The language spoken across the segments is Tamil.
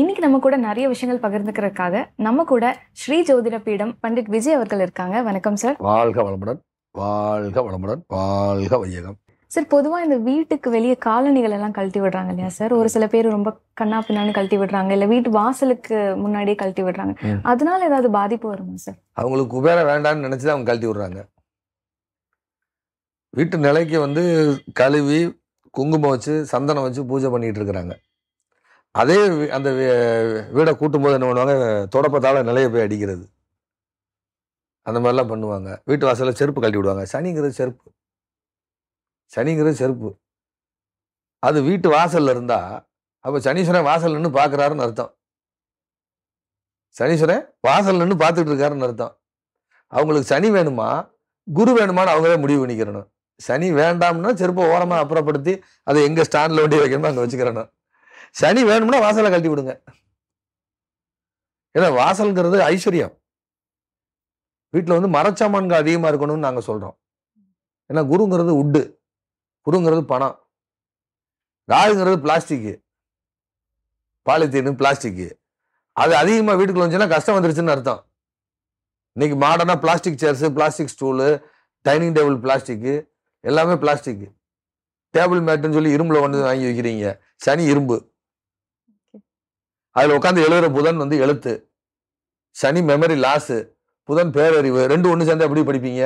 இன்னைக்கு நம்ம கூட நிறைய விஷயங்கள் பகிர்ந்துக்கிறதுக்காக நம்ம கூட ஸ்ரீ ஜோதிட பீடம் பண்டிட் விஜய் அவர்கள் இருக்காங்க வணக்கம் சார் வாழ்க வளமுடன் வாழ்க வளமுடன் வாழ்க வையகம் சார் பொதுவாக இந்த வீட்டுக்கு வெளியே காலணிகள் எல்லாம் கழட்டி விடுறாங்க இல்லையா சார் ஒரு சில பேர் ரொம்ப கண்ணா பின்னான்னு கழட்டி விடுறாங்க இல்லை வீட்டு வாசலுக்கு முன்னாடியே கழட்டி விடுறாங்க அதனால ஏதாவது பாதிப்பு வருமா சார் அவங்களுக்கு குபேர வேண்டாம்னு நினச்சி அவங்க கழட்டி விடுறாங்க வீட்டு நிலைக்கு வந்து கழுவி குங்குமம் வச்சு சந்தனம் வச்சு பூஜை பண்ணிட்டு இருக்கிறாங்க அதே அந்த வீடை கூட்டும் போது என்ன பண்ணுவாங்க தொடப்பத்தால் நிலைய போய் அடிக்கிறது அந்த மாதிரிலாம் பண்ணுவாங்க வீட்டு வாசலில் செருப்பு கழட்டி விடுவாங்க சனிங்கிறது செருப்பு சனிங்கிறது செருப்பு அது வீட்டு வாசலில் இருந்தால் அப்போ சனீஸ்வரன் வாசல் நின்று பார்க்குறாருன்னு அர்த்தம் சனீஸ்வரன் வாசல் நின்று பார்த்துட்டு இருக்காருன்னு அர்த்தம் அவங்களுக்கு சனி வேணுமா குரு வேணுமான்னு அவங்களே முடிவு பண்ணிக்கிறணும் சனி வேண்டாம்னா செருப்பை ஓரமாக அப்புறப்படுத்தி அதை எங்கே ஸ்டாண்டில் ஒட்டி வைக்கணுமோ அங்கே வச்சுக்கிறணும் சனி வேணும்னா வாசலை கழட்டி விடுங்க ஏன்னா வாசல்ங்கிறது ஐஸ்வர்யம் வீட்டில் வந்து மரச்சாமான்கள் அதிகமாக இருக்கணும்னு நாங்கள் சொல்கிறோம் ஏன்னா குருங்கிறது உட்டு குருங்கிறது பணம் ராகுங்கிறது பிளாஸ்டிக்கு பாலித்தீனு பிளாஸ்டிக்கு அது அதிகமாக வீட்டுக்குள்ள வந்துச்சுன்னா கஷ்டம் வந்துருச்சுன்னு அர்த்தம் இன்னைக்கு மாடர்னாக plastic chairs plastic stool dining table plastic எல்லாமே பிளாஸ்டிக்கு டேபிள் மேட்டுன்னு சொல்லி இரும்பில் கொண்டு வாங்கி வைக்கிறீங்க சனி இரும்பு அதில் உட்காந்து எழுதுற புதன் வந்து எழுத்து சனி மெமரி லாஸு புதன் பேரறிவு ரெண்டு ஒன்று சேர்ந்து எப்படி படிப்பீங்க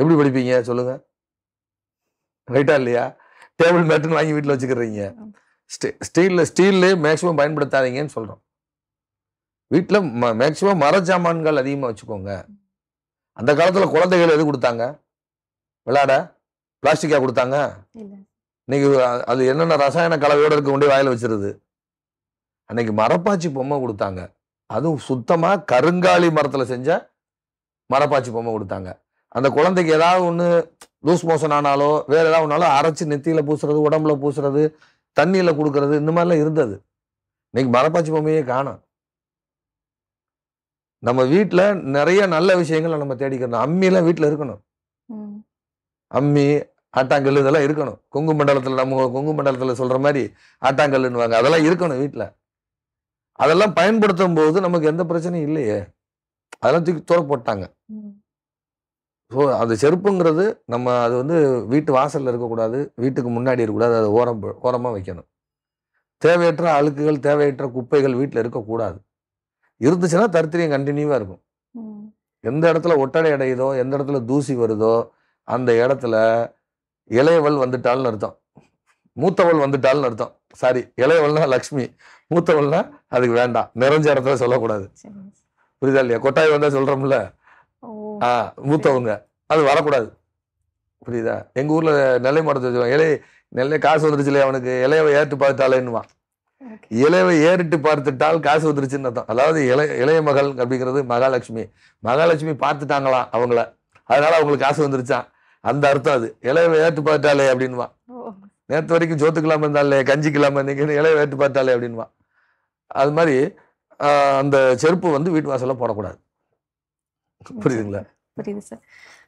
எப்படி படிப்பீங்க சொல்லுங்க ரைட்டா இல்லையா டேபிள் மேட்டுன்னு வாங்கி வீட்டில் வச்சுக்கிறீங்க ஸ்டீ ஸ்டீலில் ஸ்டீல்லே மேக்சிமம் பயன்படுத்தாதீங்கன்னு சொல்கிறோம் வீட்டில் ம மேக்சிமம் சாமான்கள் அதிகமாக வச்சுக்கோங்க அந்த காலத்தில் குழந்தைகள் எது கொடுத்தாங்க விளாட பிளாஸ்டிக்காக கொடுத்தாங்க இன்னைக்கு அது என்னென்ன ரசாயன கலவையோடு இருக்க கொண்டு வாயில் வச்சிருது அன்னைக்கு மரப்பாச்சி பொம்மை கொடுத்தாங்க அதுவும் சுத்தமாக கருங்காலி மரத்தில் செஞ்ச மரப்பாச்சி பொம்மை கொடுத்தாங்க அந்த குழந்தைக்கு ஏதாவது ஒன்று லூஸ் மோஷன் ஆனாலோ வேறு ஏதாவது ஒன்றாலோ அரைச்சி நெத்தியில் பூசுறது உடம்புல பூசுறது தண்ணியில் கொடுக்கறது இந்த மாதிரிலாம் இருந்தது இன்னைக்கு மரப்பாச்சி பொம்மையே காணும் நம்ம வீட்டில் நிறைய நல்ல விஷயங்களை நம்ம தேடிக்கணும் அம்மிலாம் வீட்டில் இருக்கணும் அம்மி ஆட்டாங்கல் இதெல்லாம் இருக்கணும் கொங்கு மண்டலத்தில் நம்ம கொங்கு மண்டலத்தில் சொல்கிற மாதிரி ஆட்டாங்கல்லுன்னு அதெல்லாம் இருக்கணும் வீட்டில் அதெல்லாம் பயன்படுத்தும் போது நமக்கு எந்த பிரச்சனையும் இல்லையே அதெல்லாம் தூக்கி தூர போட்டாங்க ஸோ அந்த செருப்புங்கிறது நம்ம அது வந்து வீட்டு வாசலில் இருக்கக்கூடாது வீட்டுக்கு முன்னாடி இருக்கக்கூடாது அதை ஓரம் ஓரமாக வைக்கணும் தேவையற்ற அழுக்குகள் தேவையற்ற குப்பைகள் வீட்டில் இருக்கக்கூடாது இருந்துச்சுன்னா தருத்திரியம் கண்டினியூவாக இருக்கும் எந்த இடத்துல ஒட்டடை அடையுதோ எந்த இடத்துல தூசி வருதோ அந்த இடத்துல இளையவள் வந்துட்டாலும் அர்த்தம் மூத்தவள் வந்துட்டாள்னு அர்த்தம் சாரி இளையவள்னா லக்ஷ்மி மூத்தவள்னா அதுக்கு வேண்டாம் நிறைஞ்ச இடத்துல சொல்லக்கூடாது புரியுதா இல்லையா கொட்டாய் வந்தா சொல்றோம்ல ஆ மூத்தவங்க அது வரக்கூடாது புரியுதா எங்க ஊர்ல நெல்லை மரத்தை வச்சுருவாங்க இலை நெல்லை காசு வந்துருச்சு இல்லையா அவனுக்கு இலையவை ஏற்று பார்த்தாலேன்னுவான் இலைவை ஏறிட்டு பார்த்துட்டால் காசு வந்துருச்சுன்னு அர்த்தம் அதாவது இளைய இளைய மகள் அப்படிங்கிறது மகாலட்சுமி மகாலட்சுமி பார்த்துட்டாங்களாம் அவங்கள அதனால அவங்களுக்கு காசு வந்துருச்சான் அந்த அர்த்தம் அது இளையவை ஏற்று பார்த்துட்டாலே அப்படின்வான் நேற்று வரைக்கும் ஜோத்துக்கெல்லாம் இருந்தாலே கஞ்சிக்கெல்லாம் இருந்தீங்கன்னு இலையை வேட்டு பார்த்தாலே அப்படின்வான் அது மாதிரி அந்த செருப்பு வந்து வீட்டு வாசலில் போடக்கூடாது புரியுதுங்களா புரியுது சார்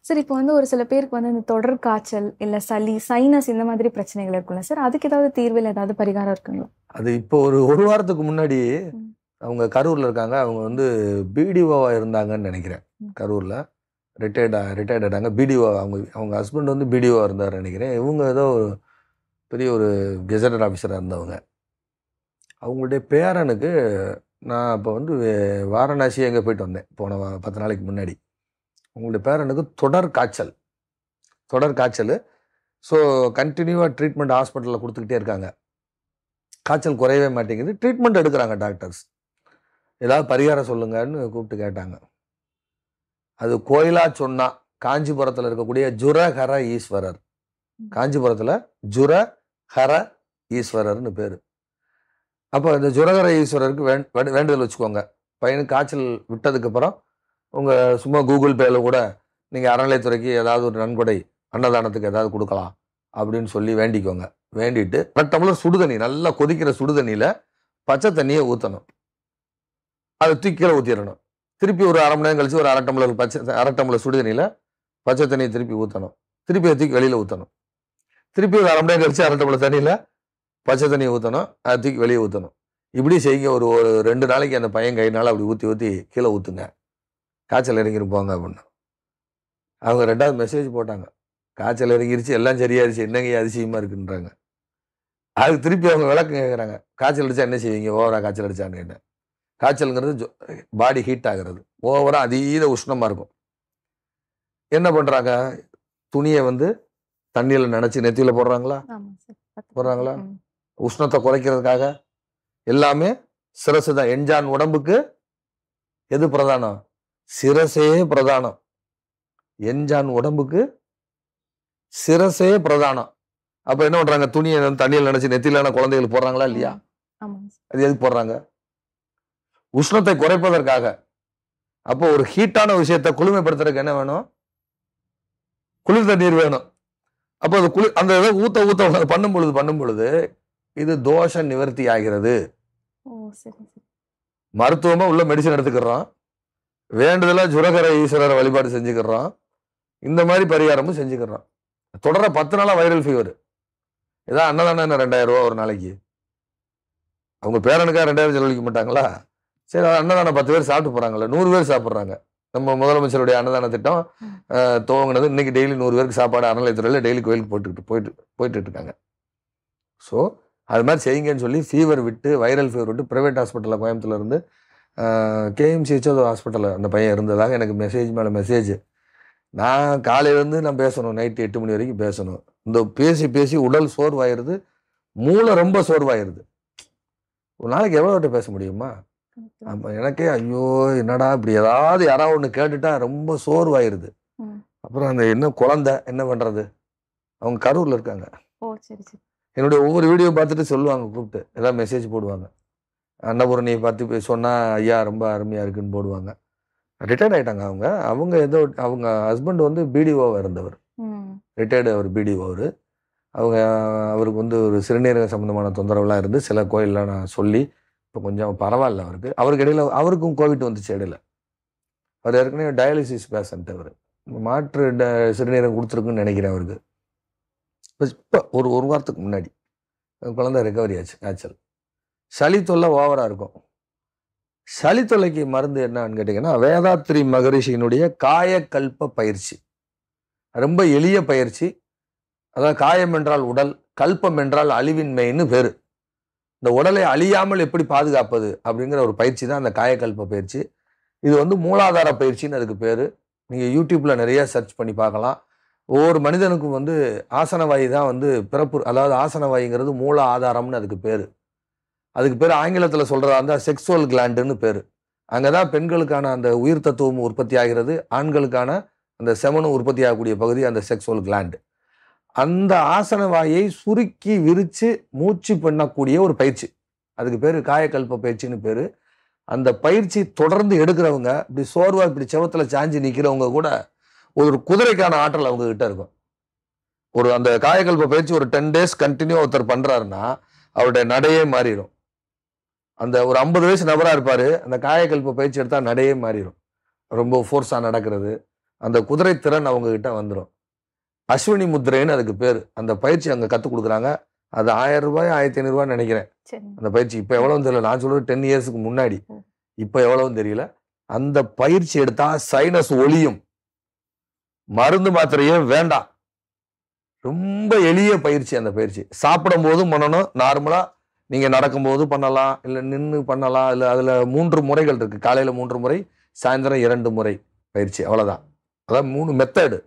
சார் இப்போ வந்து ஒரு சில பேருக்கு வந்து இந்த தொடர் காய்ச்சல் இல்லை சளி சைனஸ் இந்த மாதிரி பிரச்சனைகள் இருக்குல்ல சார் அதுக்கு ஏதாவது தீர்வில் ஏதாவது பரிகாரம் இருக்குங்களா அது இப்போ ஒரு ஒரு வாரத்துக்கு முன்னாடி அவங்க கரூரில் இருக்காங்க அவங்க வந்து பிடிஓவாக இருந்தாங்கன்னு நினைக்கிறேன் கரூரில் ரிட்டையர்ட் ரிட்டையர்டாக பிடிஓ அவங்க அவங்க ஹஸ்பண்ட் வந்து பிடிஓவாக இருந்தார் நினைக்கிறேன் இவங்க ஏதோ பெரிய ஒரு கெசட்டட் ஆஃபீஸராக இருந்தவங்க அவங்களுடைய பேரனுக்கு நான் இப்போ வந்து வாரணாசி எங்கே போயிட்டு வந்தேன் போன பத்து நாளைக்கு முன்னாடி அவங்களுடைய பேரனுக்கு தொடர் காய்ச்சல் தொடர் காய்ச்சல் ஸோ கண்டினியூவாக ட்ரீட்மெண்ட் ஹாஸ்பிட்டலில் கொடுத்துக்கிட்டே இருக்காங்க காய்ச்சல் குறையவே மாட்டேங்குது ட்ரீட்மெண்ட் எடுக்கிறாங்க டாக்டர்ஸ் ஏதாவது பரிகாரம் சொல்லுங்கன்னு கூப்பிட்டு கேட்டாங்க அது கோயிலாக சொன்னால் காஞ்சிபுரத்தில் இருக்கக்கூடிய ஜுரஹர ஈஸ்வரர் காஞ்சிபுரத்தில் ஜுர ஹர ஈஸ்வரர்னு பேர் அப்போ இந்த ஜுரஹர ஈஸ்வரருக்கு வேண்டுதல் வச்சுக்கோங்க பையனுக்கு காய்ச்சல் விட்டதுக்கப்புறம் உங்கள் சும்மா கூகுள் பேயில் கூட நீங்கள் அறநிலையத்துறைக்கு ஏதாவது ஒரு நன்கொடை அன்னதானத்துக்கு ஏதாவது கொடுக்கலாம் அப்படின்னு சொல்லி வேண்டிக்கோங்க வேண்டிட்டு ரெண்டு சுடுதண்ணி நல்லா கொதிக்கிற சுடுதண்ணியில் பச்சை தண்ணியை ஊற்றணும் அதை தூக்கியில் ஊற்றிடணும் திருப்பி ஒரு அரை மணி நேரம் கழிச்சு ஒரு அரை டம்ளர் பச்சை அரை டம்ளர் சுடுதண்ணியில் பச்சை தண்ணியை திருப்பி ஊற்றணும் திருப்பி தூக்கி வெளியில் ஊற்றணும் திருப்பி ஒரு அரை கழிச்சு அரை டம்ளர் தண்ணியில் பச்சை தண்ணியை ஊற்றணும் அதை தூக்கி வெளியே ஊற்றணும் இப்படி செய்யுங்க ஒரு ஒரு ரெண்டு நாளைக்கு அந்த பையன் கைனால் அப்படி ஊற்றி ஊற்றி கீழே ஊற்றுங்க காய்ச்சல் போங்க அப்படின்னு அவங்க ரெண்டாவது மெசேஜ் போட்டாங்க காய்ச்சல் இறங்கிருச்சு எல்லாம் சரியாயிருச்சு என்னங்க அதிசயமாக இருக்குன்றாங்க அதுக்கு திருப்பி அவங்க விளக்கம் கேட்குறாங்க காய்ச்சல் அடித்தா என்ன செய்வீங்க ஓவராக காய்ச்சல் அடித்தான்னு என்ன காய்ச்சலுங்கிறது பாடி ஹீட் ஆகிறது ஓவராக அதீத உஷ்ணமாக இருக்கும் என்ன பண்ணுறாங்க துணியை வந்து தண்ணியில் நினைச்சி நெத்தியில் போடுறாங்களா போடுறாங்களா உஷ்ணத்தை குறைக்கிறதுக்காக எல்லாமே சிரசு தான் என்ஜான் உடம்புக்கு எது பிரதானம் சிரசே பிரதானம் என்ஜான் உடம்புக்கு சிரசே பிரதானம் அப்ப என்ன பண்றாங்க துணியை தண்ணியில் நினைச்சு நெத்தியிலான குழந்தைகள் போடுறாங்களா இல்லையா அது எது போடுறாங்க உஷ்ணத்தை குறைப்பதற்காக அப்போ ஒரு ஹீட்டான விஷயத்தை குளுமைப்படுத்துறதுக்கு என்ன வேணும் குளிர் தண்ணீர் வேணும் அப்போ அது குளி அந்த இதை ஊற்ற ஊற்ற பண்ணும் பொழுது பண்ணும் பொழுது இது தோஷ நிவர்த்தி ஆகிறது மருத்துவமாக உள்ள மெடிசன் எடுத்துக்கிறோம் வேண்டுதலாக ஜுரகர ஈஸ்வரர் வழிபாடு செஞ்சுக்கிறோம் இந்த மாதிரி பரிகாரமும் செஞ்சுக்கிறோம் தொடர பத்து நாளாக வைரல் ஃபீவர் இதான் அண்ணதான ரெண்டாயிரம் ரூபா ஒரு நாளைக்கு அவங்க பேரனுக்காக ரெண்டாயிரம் செலவழிக்க மாட்டாங்களா சரி அண்ணதான பத்து பேர் சாப்பிட்டு போகிறாங்களே நூறு பேர் சாப்பிட்றாங்க நம்ம முதலமைச்சருடைய அன்னதான திட்டம் துவங்கினது இன்னைக்கு டெய்லி நூறு பேருக்கு சாப்பாடு அறநிலையத்துறையில் டெய்லி கோயிலுக்கு போட்டுக்கிட்டு போயிட்டு போயிட்டு இருக்காங்க ஸோ அது மாதிரி செய்யுங்கன்னு சொல்லி ஃபீவர் விட்டு வைரல் ஃபீவர் விட்டு ப்ரைவேட் ஹாஸ்பிட்டலில் கோயம்புத்தூர்ல இருந்து கேஎம்சிஹெச் ஹாஸ்பிட்டலில் அந்த பையன் இருந்ததாக எனக்கு மெசேஜ் மேலே மெசேஜ் நான் காலையிலேருந்து நான் பேசணும் நைட்டு எட்டு மணி வரைக்கும் பேசணும் இந்த பேசி பேசி உடல் சோர்வாயிருது மூளை ரொம்ப சோர்வாயிருது ஒரு நாளைக்கு எவ்வளோ பேச முடியுமா ஆமாம் எனக்கே ஐயோ என்னடா இப்படி ஏதாவது யாராவது ஒன்று கேட்டுட்டா ரொம்ப சோர்வாயிருது அப்புறம் அந்த என்ன குழந்த என்ன பண்ணுறது அவங்க கரூரில் இருக்காங்க என்னுடைய ஒவ்வொரு வீடியோ பார்த்துட்டு சொல்லுவாங்க கூப்பிட்டு எல்லாம் மெசேஜ் போடுவாங்க அன்னபூரணியை பார்த்து போய் சொன்னால் ஐயா ரொம்ப அருமையாக இருக்குன்னு போடுவாங்க ரிட்டையர்ட் ஆகிட்டாங்க அவங்க அவங்க ஏதோ அவங்க ஹஸ்பண்ட் வந்து பிடிஓவாக இருந்தவர் ரிட்டையர்டு அவர் பிடிஓ அவர் அவங்க அவருக்கு வந்து ஒரு சிறுநீரக சம்மந்தமான தொந்தரவுலாம் இருந்து சில கோயிலெலாம் நான் சொல்லி இப்போ கொஞ்சம் பரவாயில்ல அவருக்கு அவருக்கு இடையில் அவருக்கும் கோவிட் வந்துச்சு இடையில அவர் ஏற்கனவே டயாலிசிஸ் பேஷண்ட் அவர் மாற்று ட கொடுத்துருக்குன்னு நினைக்கிறேன் அவருக்கு இப்போ இப்போ ஒரு ஒரு வாரத்துக்கு முன்னாடி குழந்தை ரெக்கவரி ஆச்சு காய்ச்சல் சளி தொல்லை ஓவராக இருக்கும் சளி தொல்லைக்கு மருந்து என்னன்னு கேட்டிங்கன்னா வேதாத்ரி மகரிஷியினுடைய காயக்கல்ப பயிற்சி ரொம்ப எளிய பயிற்சி அதாவது காயம் என்றால் உடல் கல்பம் என்றால் அழிவின்மைன்னு பேர் இந்த உடலை அழியாமல் எப்படி பாதுகாப்பது அப்படிங்கிற ஒரு பயிற்சி தான் அந்த காயக்கல்ப பயிற்சி இது வந்து மூலாதார பயிற்சின்னு அதுக்கு பேர் நீங்கள் யூடியூப்பில் நிறைய சர்ச் பண்ணி பார்க்கலாம் ஒவ்வொரு மனிதனுக்கும் வந்து ஆசனவாயி தான் வந்து பிறப்பு அதாவது ஆசனவாயிங்கிறது மூல ஆதாரம்னு அதுக்கு பேர் அதுக்கு பேர் ஆங்கிலத்தில் சொல்கிறதா இருந்தால் செக்ஸுவல் கிளாண்டுன்னு பேர் அங்கே தான் பெண்களுக்கான அந்த உயிர் தத்துவம் உற்பத்தி ஆகிறது ஆண்களுக்கான அந்த செமனும் உற்பத்தி ஆகக்கூடிய பகுதி அந்த செக்ஸுவல் கிளாண்டு அந்த ஆசன வாயை சுருக்கி விரித்து மூச்சு பண்ணக்கூடிய ஒரு பயிற்சி அதுக்கு பேர் காயக்கல்ப பயிற்சின்னு பேர் அந்த பயிற்சி தொடர்ந்து எடுக்கிறவங்க இப்படி சோர்வாக இப்படி செவத்தில் சாஞ்சி நிற்கிறவங்க கூட ஒரு குதிரைக்கான ஆற்றல் அவங்க கிட்ட இருக்கும் ஒரு அந்த காயக்கல்ப பயிற்சி ஒரு டென் டேஸ் கண்டினியூ ஒருத்தர் பண்ணுறாருன்னா அவருடைய நடையே மாறிடும் அந்த ஒரு ஐம்பது வயசு நபராக இருப்பார் அந்த காயக்கல்ப பயிற்சி எடுத்தால் நடையே மாறிடும் ரொம்ப ஃபோர்ஸாக நடக்கிறது அந்த குதிரை திறன் அவங்கக்கிட்ட வந்துடும் அஸ்வினி முத்திரைன்னு அதுக்கு பேர் அந்த பயிற்சி அங்கே கற்றுக் கொடுக்குறாங்க அது ஆயிரம் ரூபாய் ஆயிரத்தி ஐநூறுரூவான்னு நினைக்கிறேன் அந்த பயிற்சி இப்போ எவ்வளோன்னு தெரியல நான் சொல்கிறது டென் இயர்ஸுக்கு முன்னாடி இப்போ எவ்வளோன்னு தெரியல அந்த பயிற்சி எடுத்தா சைனஸ் ஒளியும் மருந்து மாத்திரையும் வேண்டாம் ரொம்ப எளிய பயிற்சி அந்த பயிற்சி சாப்பிடும் போதும் பண்ணணும் நார்மலாக நீங்கள் நடக்கும்போது பண்ணலாம் இல்லை நின்று பண்ணலாம் இல்லை அதில் மூன்று முறைகள் இருக்குது காலையில் மூன்று முறை சாயந்தரம் இரண்டு முறை பயிற்சி அவ்வளோதான் அதான் மூணு மெத்தடு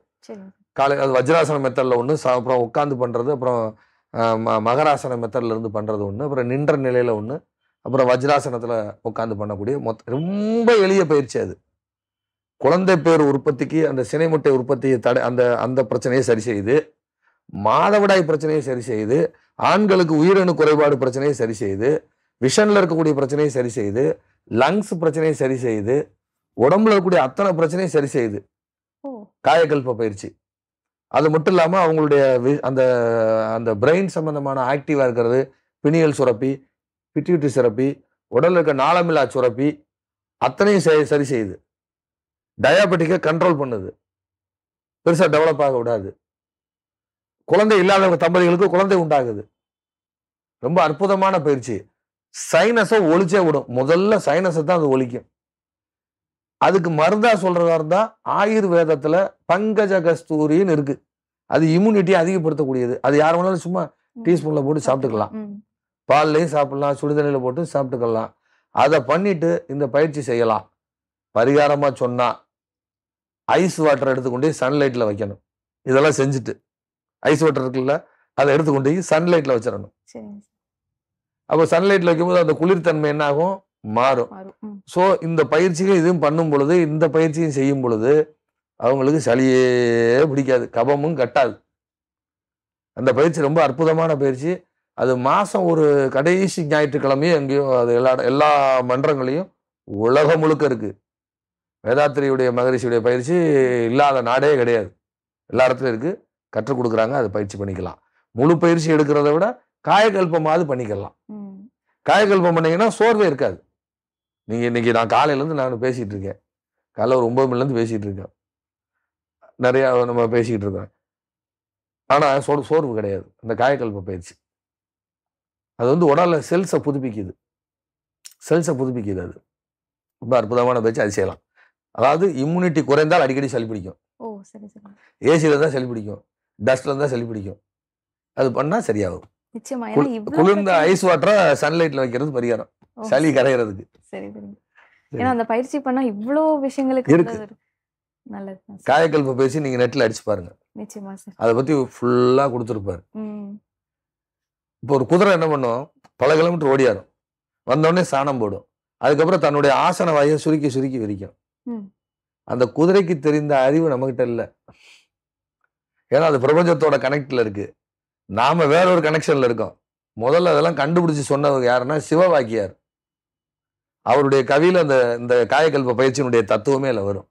காலை அது வஜ்ராசன மெத்தடில் ஒன்று அப்புறம் உட்காந்து பண்ணுறது அப்புறம் ம மகராசன மெத்தட்லேருந்து பண்ணுறது ஒன்று அப்புறம் நின்ற நிலையில் ஒன்று அப்புறம் வஜ்ராசனத்தில் உட்காந்து பண்ணக்கூடிய மொத்த ரொம்ப எளிய பயிற்சி அது குழந்தை பேர் உற்பத்திக்கு அந்த சினை முட்டை உற்பத்தியை தடை அந்த அந்த பிரச்சனையை சரி செய்யுது மாதவிடாய் பிரச்சனையை சரி செய்யுது ஆண்களுக்கு உயிரணு குறைபாடு பிரச்சனையை சரி செய்யுது விஷனில் இருக்கக்கூடிய பிரச்சனையை சரி செய்யுது லங்ஸ் பிரச்சனையை சரி செய்யுது உடம்புல இருக்கக்கூடிய அத்தனை பிரச்சனையும் சரி செய்யுது காயக்கல்ப பயிற்சி அது மட்டும் இல்லாமல் அவங்களுடைய அந்த அந்த பிரெயின் சம்மந்தமான ஆக்டிவாக இருக்கிறது பிணியல் சுரப்பி பிட்யூட்டி சுரப்பி உடலில் இருக்க நாளமில்லா சுரப்பி அத்தனையும் சரி செய்யுது டயாபெட்டிக்கை கண்ட்ரோல் பண்ணுது பெருசாக டெவலப் ஆக விடாது குழந்தை இல்லாதவங்க தம்பதிகளுக்கு குழந்தை உண்டாகுது ரொம்ப அற்புதமான பயிற்சி சைனஸை ஒழிச்சே விடும் முதல்ல சைனஸை தான் அது ஒழிக்கும் அதுக்கு மருந்தா சொல்றதா இருந்தா ஆயுர்வேதத்துல பங்கஜ கஸ்தூரின்னு இருக்கு அது இம்யூனிட்டியை அதிகப்படுத்தக்கூடியது அது யார் வேணாலும் சும்மா டீஸ்பூன்ல போட்டு சாப்பிட்டுக்கலாம் பால்லையும் சாப்பிடலாம் சுடுதண்ணில போட்டு சாப்பிட்டுக்கலாம் அதை பண்ணிட்டு இந்த பயிற்சி செய்யலாம் பரிகாரமா சொன்னா ஐஸ் வாட்டர் எடுத்துக்கொண்டு சன்லைட்ல வைக்கணும் இதெல்லாம் செஞ்சுட்டு ஐஸ் வாட்டர் இருக்குல்ல அதை எடுத்துக்கொண்டு சன்லைட்ல வச்சிடணும் அப்போ சன்லைட்ல வைக்கும்போது அந்த குளிர்தன்மை என்ன ஆகும் மாறும் ஸோ இந்த பயிற்சிகள் இதுவும் பண்ணும் பொழுது இந்த பயிற்சியும் செய்யும் பொழுது அவங்களுக்கு சளியே பிடிக்காது கபமும் கட்டாது அந்த பயிற்சி ரொம்ப அற்புதமான பயிற்சி அது மாதம் ஒரு கடைசி ஞாயிற்றுக்கிழமையும் எங்கேயும் அது எல்லா எல்லா மன்றங்களையும் உலகம் முழுக்க இருக்கு வேதாத்திரியுடைய மகரிஷியுடைய பயிற்சி இல்லாத நாடே கிடையாது எல்லா இடத்துலையும் இருக்கு கற்றுக் கொடுக்குறாங்க அது பயிற்சி பண்ணிக்கலாம் முழு பயிற்சி எடுக்கிறத விட காயக்கல்பமாவது பண்ணிக்கலாம் காயக்கல்பம் பண்ணீங்கன்னா சோர்வே இருக்காது நீங்கள் இன்றைக்கி நான் காலையிலேருந்து நான் பேசிகிட்டு இருக்கேன் காலைல ஒரு ஒம்பது மணிலேருந்து பேசிகிட்டு இருக்கேன் நிறையா நம்ம பேசிக்கிட்டு இருக்கோம் ஆனால் சோ சோர்வு கிடையாது அந்த காயக்கல்பம் பயிற்சி அது வந்து உடலில் செல்ஸை புதுப்பிக்குது செல்ஸை புதுப்பிக்குது அது ரொம்ப அற்புதமான பயிற்சி அது செய்யலாம் அதாவது இம்யூனிட்டி குறைந்தால் அடிக்கடி சளி பிடிக்கும் ஏசியில் தான் சளி பிடிக்கும் டஸ்ட்டில் தான் சளி பிடிக்கும் அது பண்ணால் சரியாகும் குளிர்ந்த ஐஸ் வாட்டரை சன்லைட்டில் வைக்கிறது பரிகாரம் சளி கரைகிறதுக்கு சரி ஏன்னா அந்த பயிற்சி பண்ணா இவ்வளோ விஷயங்களுக்கு இருக்கு நல்லது காயக்கல்பு பேசி நீங்க நெட்ல அடிச்சு பாருங்க நிச்சயமா சார் அதை பத்தி ஃபுல்லா கொடுத்துருப்பாரு இப்போ ஒரு குதிரை என்ன பண்ணும் பல கிலோமீட்டர் ஓடியாரும் வந்தோடனே சாணம் போடும் அதுக்கப்புறம் தன்னுடைய ஆசன வாயை சுருக்கி சுருக்கி விரிக்கும் அந்த குதிரைக்கு தெரிந்த அறிவு நம்மகிட்ட இல்லை ஏன்னா அது பிரபஞ்சத்தோட கனெக்ட்ல இருக்கு நாம வேற ஒரு கனெக்ஷன்ல இருக்கோம் முதல்ல அதெல்லாம் கண்டுபிடிச்சு சொன்னவங்க யாருன்னா சிவவாக்கியார் அவருடைய கவியில் அந்த இந்த காயக்கல்ப பயிற்சியினுடைய தத்துவமே இல்லை வரும்